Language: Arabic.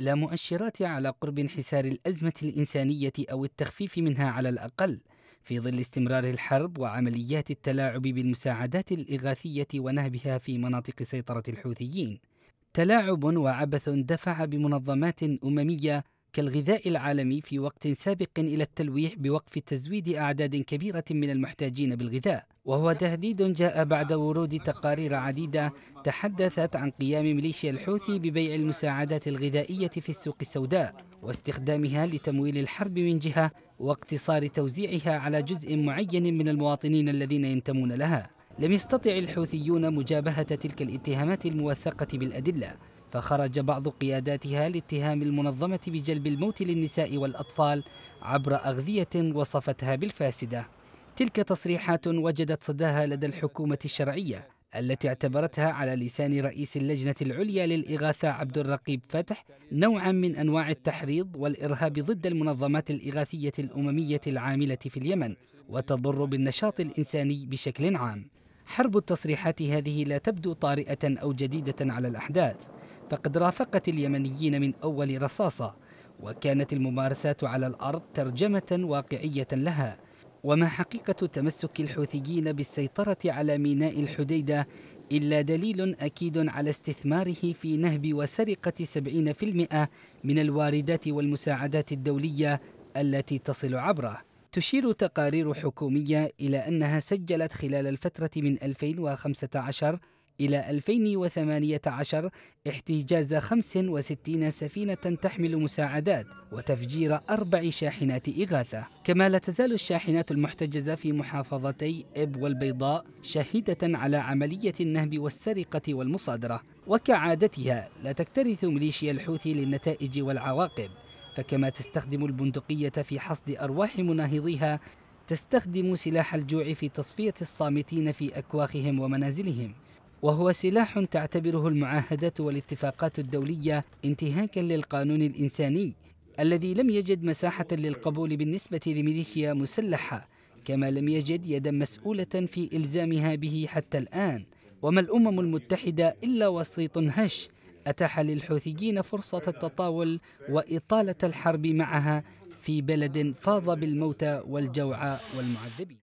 لا مؤشرات على قرب انحسار الأزمة الإنسانية أو التخفيف منها على الأقل في ظل استمرار الحرب وعمليات التلاعب بالمساعدات الإغاثية ونهبها في مناطق سيطرة الحوثيين. تلاعب وعبث دفع بمنظمات أممية كالغذاء العالمي في وقت سابق إلى التلويح بوقف تزويد أعداد كبيرة من المحتاجين بالغذاء وهو تهديد جاء بعد ورود تقارير عديدة تحدثت عن قيام ميليشيا الحوثي ببيع المساعدات الغذائية في السوق السوداء واستخدامها لتمويل الحرب من جهة واقتصار توزيعها على جزء معين من المواطنين الذين ينتمون لها لم يستطع الحوثيون مجابهة تلك الاتهامات الموثقة بالأدلة فخرج بعض قياداتها لاتهام المنظمة بجلب الموت للنساء والأطفال عبر أغذية وصفتها بالفاسدة تلك تصريحات وجدت صداها لدى الحكومة الشرعية التي اعتبرتها على لسان رئيس اللجنة العليا للإغاثة عبد الرقيب فتح نوعا من أنواع التحريض والإرهاب ضد المنظمات الإغاثية الأممية العاملة في اليمن وتضر بالنشاط الإنساني بشكل عام حرب التصريحات هذه لا تبدو طارئة أو جديدة على الأحداث فقد رافقت اليمنيين من أول رصاصة وكانت الممارسات على الأرض ترجمة واقعية لها وما حقيقة تمسك الحوثيين بالسيطرة على ميناء الحديدة إلا دليل أكيد على استثماره في نهب وسرقة 70% من الواردات والمساعدات الدولية التي تصل عبره تشير تقارير حكومية إلى أنها سجلت خلال الفترة من 2015 إلى 2018 احتجاز 65 سفينة تحمل مساعدات وتفجير أربع شاحنات إغاثة كما لا تزال الشاحنات المحتجزة في محافظتي إب والبيضاء شاهدة على عملية النهب والسرقة والمصادرة وكعادتها لا تكترث ميليشيا الحوثي للنتائج والعواقب فكما تستخدم البندقية في حصد أرواح مناهضيها تستخدم سلاح الجوع في تصفية الصامتين في أكواخهم ومنازلهم وهو سلاح تعتبره المعاهدات والاتفاقات الدولية انتهاكا للقانون الإنساني الذي لم يجد مساحة للقبول بالنسبة لميليشيا مسلحة كما لم يجد يدا مسؤولة في إلزامها به حتى الآن وما الأمم المتحدة إلا وسيط هش أتاح للحوثيين فرصة التطاول وإطالة الحرب معها في بلد فاض بالموتى والجوع والمعذبين